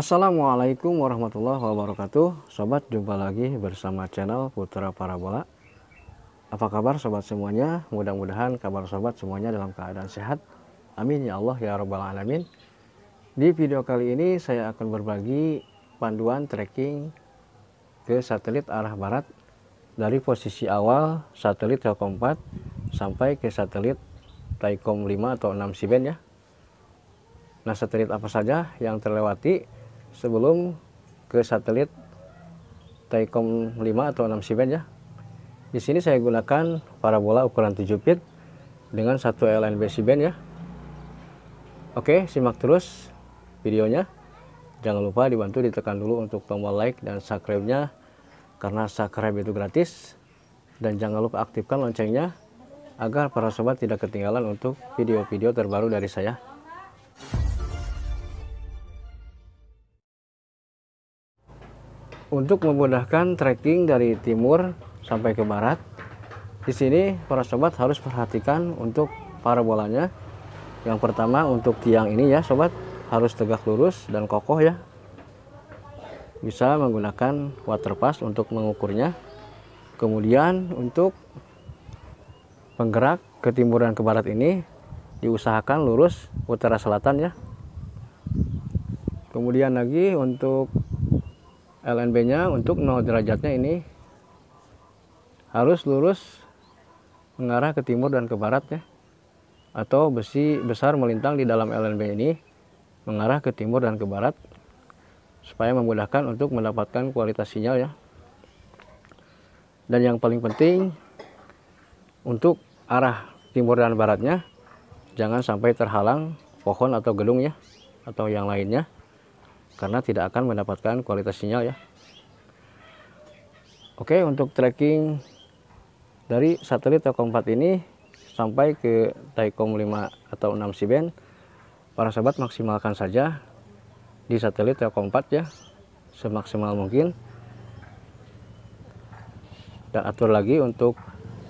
Assalamualaikum warahmatullahi wabarakatuh Sobat jumpa lagi bersama channel Putra Parabola Apa kabar sobat semuanya? Mudah-mudahan kabar sobat semuanya dalam keadaan sehat Amin ya Allah ya Rabbal Alamin Di video kali ini saya akan berbagi panduan tracking ke satelit arah barat dari posisi awal satelit Telkom 4 sampai ke satelit Taikom 5 atau 6 Siben ya Nah satelit apa saja yang terlewati sebelum ke satelit Taikom 5 atau 6 Siemens ya. Di sini saya gunakan parabola ukuran 7 feet dengan satu LNB Siemens ya. Oke, simak terus videonya. Jangan lupa dibantu ditekan dulu untuk tombol like dan subscribe-nya karena subscribe itu gratis. Dan jangan lupa aktifkan loncengnya agar para sobat tidak ketinggalan untuk video-video terbaru dari saya. untuk memudahkan trekking dari timur sampai ke barat. Di sini para sobat harus perhatikan untuk parabolanya. Yang pertama untuk tiang ini ya sobat harus tegak lurus dan kokoh ya. Bisa menggunakan waterpass untuk mengukurnya. Kemudian untuk penggerak ke timur dan ke barat ini diusahakan lurus utara selatan ya. Kemudian lagi untuk LNB-nya untuk 0 derajatnya ini harus lurus mengarah ke timur dan ke barat ya. Atau besi besar melintang di dalam LNB ini mengarah ke timur dan ke barat supaya memudahkan untuk mendapatkan kualitas sinyal ya. Dan yang paling penting untuk arah timur dan baratnya jangan sampai terhalang pohon atau gedung ya atau yang lainnya karena tidak akan mendapatkan kualitas sinyal ya oke untuk tracking dari satelit Telkom 4 ini sampai ke Taikom 5 atau 6 siben para sahabat maksimalkan saja di satelit Telkom 4 ya semaksimal mungkin dan atur lagi untuk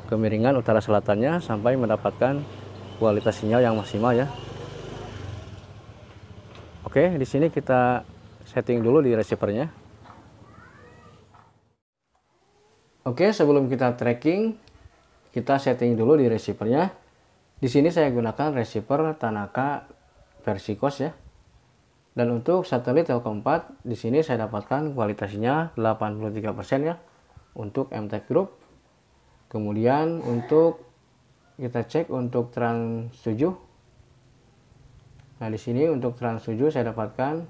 kemiringan utara selatannya sampai mendapatkan kualitas sinyal yang maksimal ya. Oke, di sini kita setting dulu di receivernya. Oke, sebelum kita tracking, kita setting dulu di receivernya. Di sini saya gunakan receiver Tanaka versi Versicos ya. Dan untuk satelit Telkom 4, di sini saya dapatkan kualitasnya 83% ya untuk MTech Group. Kemudian untuk kita cek untuk trans 7. Nah, di sini untuk trans 7 saya dapatkan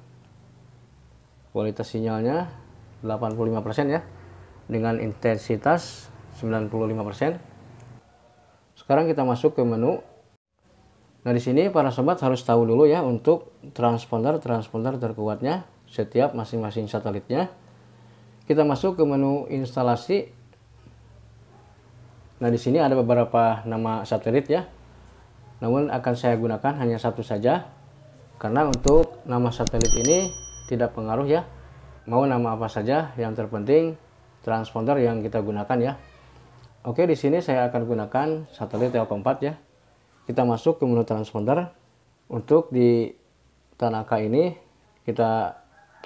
kualitas sinyalnya 85% ya dengan intensitas 95%. Sekarang kita masuk ke menu. Nah, di sini para sobat harus tahu dulu ya untuk transponder-transponder terkuatnya setiap masing-masing satelitnya. Kita masuk ke menu instalasi. Nah, di sini ada beberapa nama satelit ya. Namun akan saya gunakan hanya satu saja karena untuk nama satelit ini tidak pengaruh ya mau nama apa saja yang terpenting transponder yang kita gunakan ya oke di sini saya akan gunakan satelit L4 ya kita masuk ke menu transponder untuk di Tanaka ini kita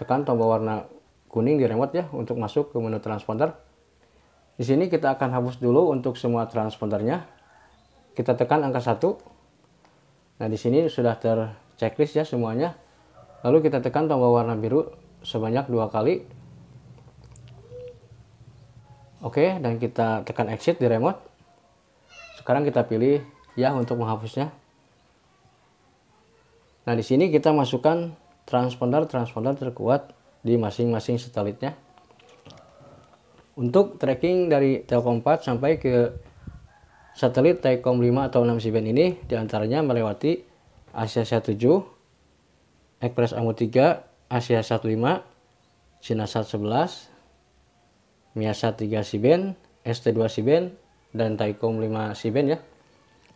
tekan tombol warna kuning di remote ya untuk masuk ke menu transponder di sini kita akan hapus dulu untuk semua transpondernya kita tekan angka 1 nah di sini sudah terchecklist ya semuanya Lalu kita tekan tombol warna biru sebanyak dua kali. Oke, dan kita tekan exit di remote. Sekarang kita pilih ya untuk menghapusnya. Nah, di sini kita masukkan transponder-transponder terkuat di masing-masing satelitnya. Untuk tracking dari Telkom 4 sampai ke satelit Telkom 5 atau 6 C-band ini diantaranya melewati Asia 7, Express Amu 3 Asia 15 Cina 11 Miasa 3 siben ST2 siben dan Taikom 5 siben ya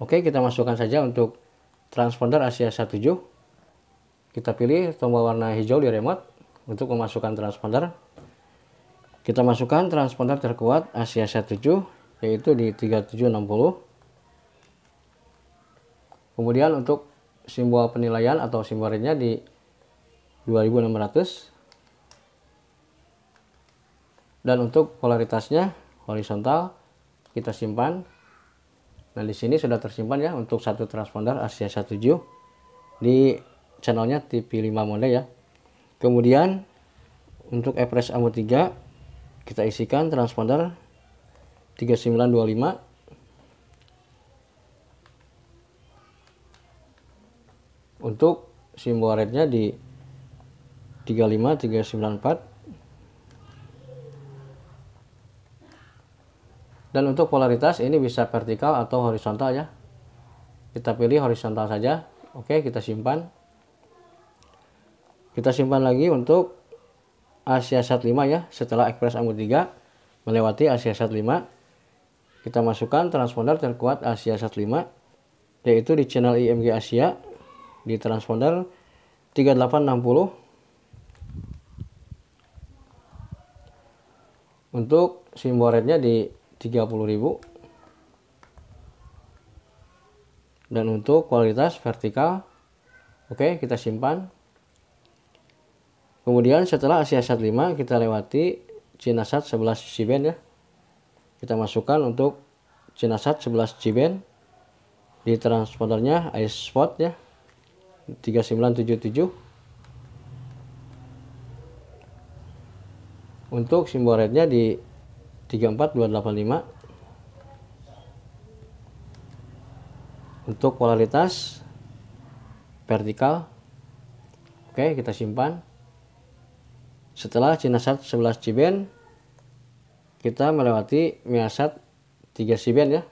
Oke kita masukkan saja untuk transponder Asia 17 kita pilih tombol warna hijau di remote untuk memasukkan transponder kita masukkan transponder terkuat Asia 17 yaitu di 3760 kemudian untuk simbol penilaian atau simbolnya di 2600 dan untuk polaritasnya horizontal kita simpan nah di sini sudah tersimpan ya untuk satu transponder Asia 17 di channelnya TV5 mode ya kemudian untuk Everest AMO 3 kita isikan transponder 3925 untuk simbol rednya di 35 394 dan untuk polaritas ini bisa vertikal atau horizontal ya kita pilih horizontal saja oke kita simpan kita simpan lagi untuk asia Sat 5 ya setelah Express amu 3 melewati asia Sat 5 kita masukkan transponder terkuat asia Sat 5 yaitu di channel IMG Asia di transponder 3860 untuk simbol rate-nya di 30.000 dan untuk kualitas vertikal oke kita simpan kemudian setelah Asia Sat 5 kita lewati Cina Sat 11 sisi ya kita masukkan untuk Cina Sat 11 C di transpondernya ice spot ya 3977 untuk simbol rednya di 34285 untuk polaritas vertikal oke kita simpan setelah cinasat 11 ciben kita melewati miasat 3 siben ya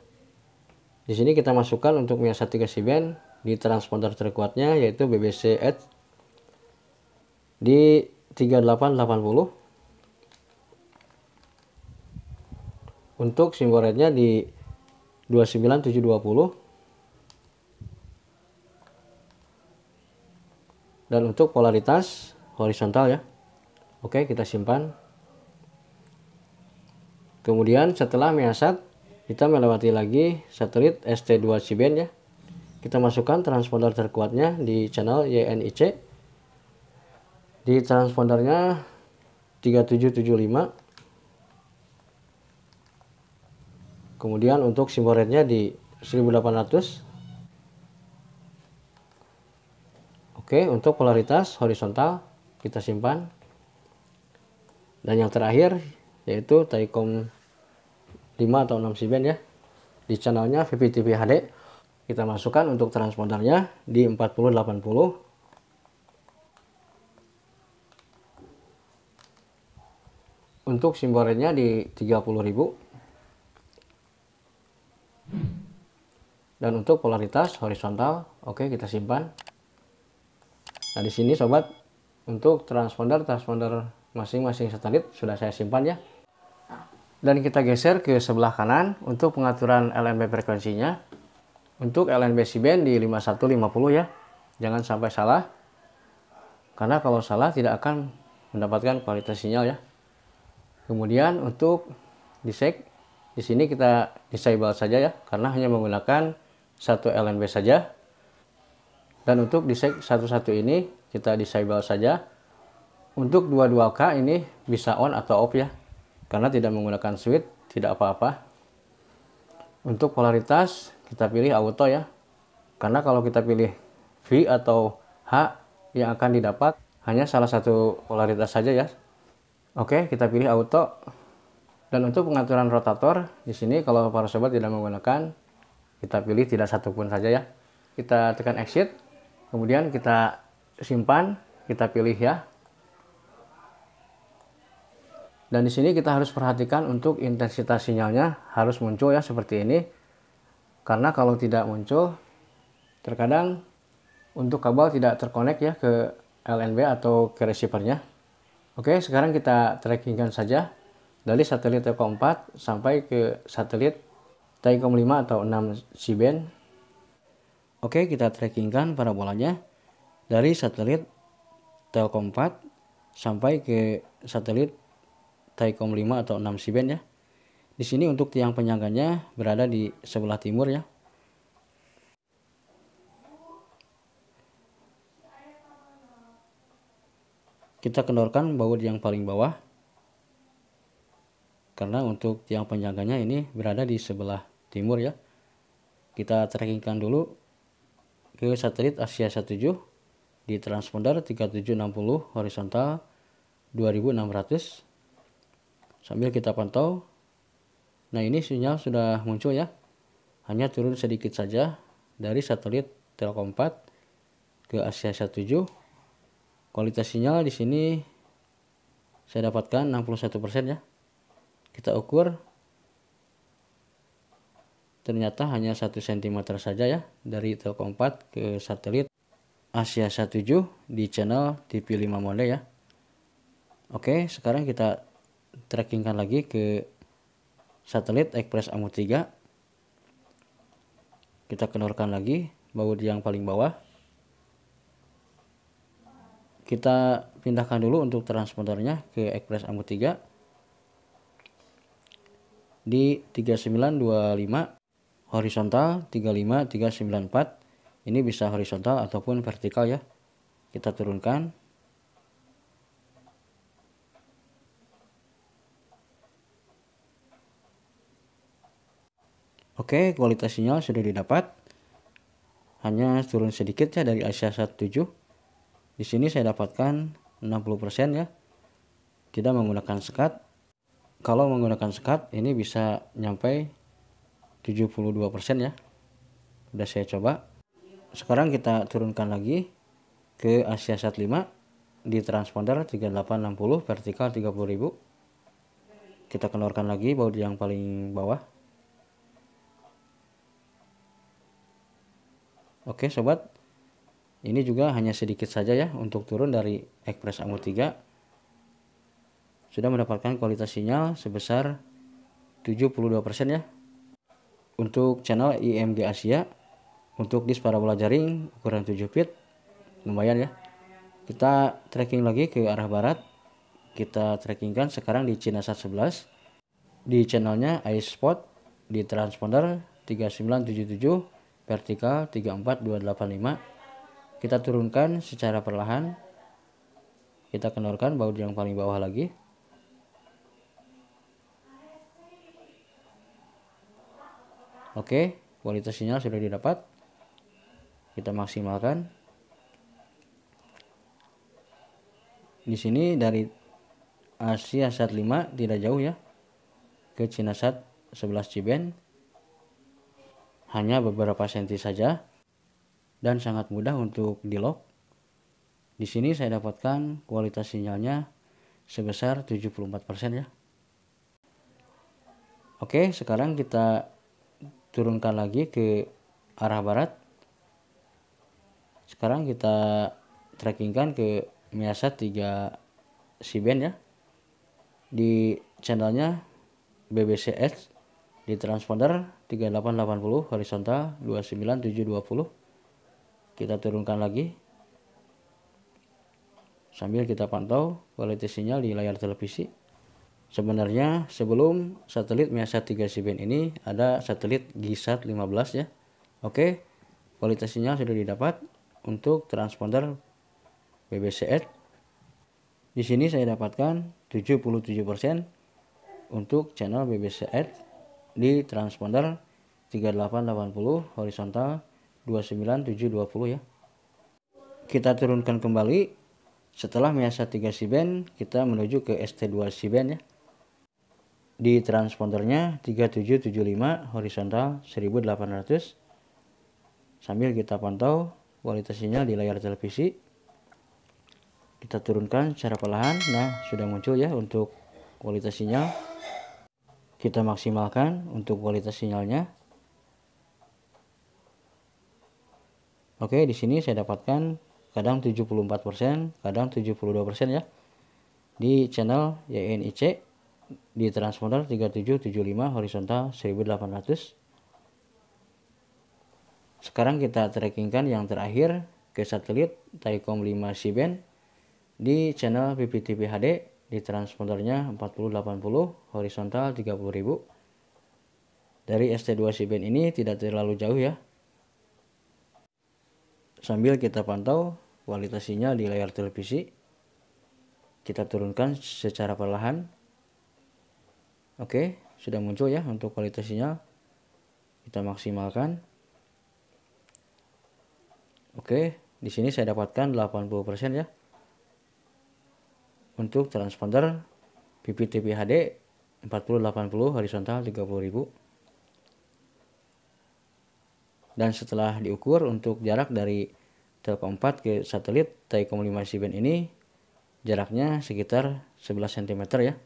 di sini kita masukkan untuk miasat 3 siben di transponder terkuatnya yaitu BBC Edge di 3880 untuk simbol rate-nya di 29720 dan untuk polaritas horizontal ya oke kita simpan kemudian setelah measat kita melewati lagi satelit ST2 CBN ya kita masukkan transponder terkuatnya di channel YNIC di transpondernya 3775 kemudian untuk simbol rate-nya di 1800 oke untuk polaritas horizontal kita simpan dan yang terakhir yaitu Taikom 5 atau 6 siben ya di channelnya VPTV HD kita masukkan untuk transpondernya di 4080 untuk simbolernya di 30.000 Dan untuk polaritas horizontal, oke okay, kita simpan. Nah di sini sobat, untuk transponder transponder masing-masing satelit sudah saya simpan ya. Dan kita geser ke sebelah kanan untuk pengaturan LNB frekuensinya. Untuk LNB C-band di 5150 ya. Jangan sampai salah. Karena kalau salah tidak akan mendapatkan kualitas sinyal ya. Kemudian untuk disek di sini kita disable saja ya karena hanya menggunakan satu LNB saja dan untuk di satu satu ini kita disable saja untuk 22K ini bisa on atau off ya karena tidak menggunakan switch tidak apa-apa untuk polaritas kita pilih auto ya karena kalau kita pilih V atau H yang akan didapat hanya salah satu polaritas saja ya oke kita pilih auto dan untuk pengaturan rotator di sini kalau para sobat tidak menggunakan kita pilih tidak satupun saja ya kita tekan exit kemudian kita simpan kita pilih ya dan di sini kita harus perhatikan untuk intensitas sinyalnya harus muncul ya seperti ini karena kalau tidak muncul terkadang untuk kabel tidak terkonek ya ke LNB atau ke receivernya oke sekarang kita trackingkan saja dari satelit Telkom 4 sampai ke satelit Taikom 5 atau 6 c band oke kita trackingkan parabolanya dari satelit Telkom 4 sampai ke satelit Taikom 5 atau 6 c band ya di sini untuk tiang penyangganya berada di sebelah timur ya kita kendorkan baut yang paling bawah karena untuk tiang penjaganya ini berada di sebelah timur ya kita trackingkan dulu ke satelit Asia 17 di transponder 3760 horizontal 2600 sambil kita pantau nah ini sinyal sudah muncul ya hanya turun sedikit saja dari satelit Telkom 4 ke Asia 17 kualitas sinyal di sini saya dapatkan 61% ya kita ukur ternyata hanya 1 cm saja ya dari 4 ke satelit Asia 17 di channel TV 5 mode ya oke sekarang kita trackingkan lagi ke satelit Express Amu 3 kita kenorkan lagi baut yang paling bawah kita pindahkan dulu untuk transponternya ke Express Amu 3 di 3925 horizontal 35394 ini bisa horizontal ataupun vertikal ya kita turunkan oke kualitas sinyal sudah didapat hanya turun sedikit ya dari Asia 17 di sini saya dapatkan 60% ya tidak menggunakan sekat kalau menggunakan sekat ini bisa nyampe 72% ya udah saya coba sekarang kita turunkan lagi ke Asia Sat 5 di transponder 3860 vertikal 30.000 kita keluarkan lagi baut yang paling bawah oke sobat ini juga hanya sedikit saja ya untuk turun dari Express Amur 3 sudah mendapatkan kualitas sinyal sebesar 72% ya. Untuk channel IMG Asia, untuk disk parabola jaring ukuran 7 feet, lumayan ya. Kita tracking lagi ke arah barat, kita trackingkan sekarang di Cina 11 di channelnya Ice iSpot di transponder 3977 vertikal 34285 kita turunkan secara perlahan kita kendorkan baut yang paling bawah lagi Oke, kualitas sinyal sudah didapat. Kita maksimalkan. Di sini dari Asia Sat 5 tidak jauh ya. Ke Cina Sat 11 Ciben. Hanya beberapa senti saja dan sangat mudah untuk di lock. Di sini saya dapatkan kualitas sinyalnya sebesar 74% ya. Oke, sekarang kita turunkan lagi ke arah barat sekarang kita trackingkan ke Miasa 3 Siben ya di channelnya BBCS di transponder 3880 horizontal 29720 kita turunkan lagi sambil kita pantau kualitas sinyal di layar televisi Sebenarnya sebelum satelit Miasa 3 Siben ini ada satelit GISAT 15 ya. Oke, kualitas sinyal sudah didapat untuk transponder BBCS. Di sini saya dapatkan 77% untuk channel BBCS di transponder 3880 horizontal 29720 ya. Kita turunkan kembali setelah Miasa 3 siben kita menuju ke ST2 siben ya di transpondernya 3775 horizontal 1800 sambil kita pantau kualitas sinyal di layar televisi kita turunkan secara perlahan nah sudah muncul ya untuk kualitas sinyal kita maksimalkan untuk kualitas sinyalnya oke di sini saya dapatkan kadang 74% kadang 72% ya di channel YNIC di transponder 3775 horizontal 1800 sekarang kita trackingkan yang terakhir ke satelit Taikom 5 C-band di channel PPTV HD di transpondernya 4080 horizontal 30000 dari ST2 C-band ini tidak terlalu jauh ya sambil kita pantau kualitas sinyal di layar televisi kita turunkan secara perlahan Oke, sudah muncul ya untuk kualitas sinyal. Kita maksimalkan. Oke, di sini saya dapatkan 80% ya. Untuk transponder PPTP HD 4080 horizontal 30.000. Dan setelah diukur untuk jarak dari Telkom 4 ke satelit Taikom 5 C ini jaraknya sekitar 11 cm ya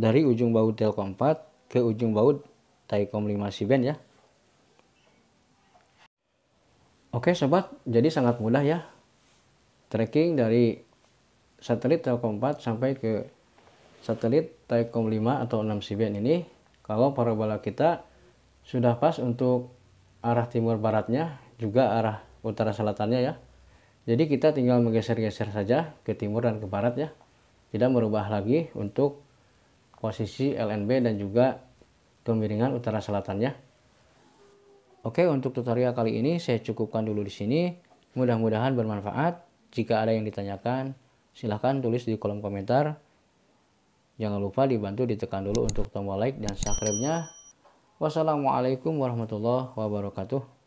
dari ujung baut Telkom 4 ke ujung baut Taikom 5 Siben ya. Oke sobat, jadi sangat mudah ya tracking dari satelit Telkom 4 sampai ke satelit Taikom 5 atau 6 Siben ini kalau parabola kita sudah pas untuk arah timur baratnya juga arah utara selatannya ya. Jadi kita tinggal menggeser-geser saja ke timur dan ke barat ya. Tidak merubah lagi untuk posisi LNB dan juga kemiringan utara selatannya. Oke, untuk tutorial kali ini saya cukupkan dulu di sini. Mudah-mudahan bermanfaat. Jika ada yang ditanyakan, silahkan tulis di kolom komentar. Jangan lupa dibantu ditekan dulu untuk tombol like dan subscribe-nya. Wassalamualaikum warahmatullahi wabarakatuh.